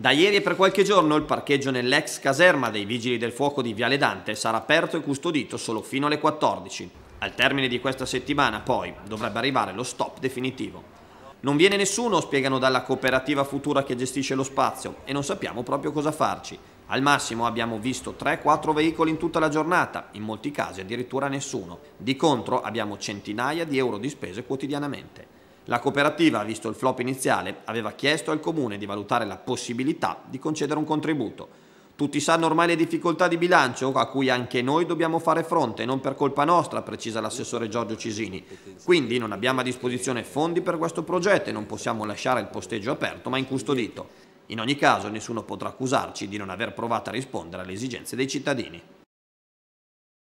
Da ieri e per qualche giorno il parcheggio nell'ex caserma dei Vigili del Fuoco di Viale Dante sarà aperto e custodito solo fino alle 14. Al termine di questa settimana poi dovrebbe arrivare lo stop definitivo. Non viene nessuno, spiegano dalla cooperativa futura che gestisce lo spazio e non sappiamo proprio cosa farci. Al massimo abbiamo visto 3-4 veicoli in tutta la giornata, in molti casi addirittura nessuno. Di contro abbiamo centinaia di euro di spese quotidianamente. La cooperativa, visto il flop iniziale, aveva chiesto al comune di valutare la possibilità di concedere un contributo. Tutti sanno ormai le difficoltà di bilancio a cui anche noi dobbiamo fare fronte, non per colpa nostra, precisa l'assessore Giorgio Cisini. Quindi non abbiamo a disposizione fondi per questo progetto e non possiamo lasciare il posteggio aperto ma incustodito. In ogni caso nessuno potrà accusarci di non aver provato a rispondere alle esigenze dei cittadini.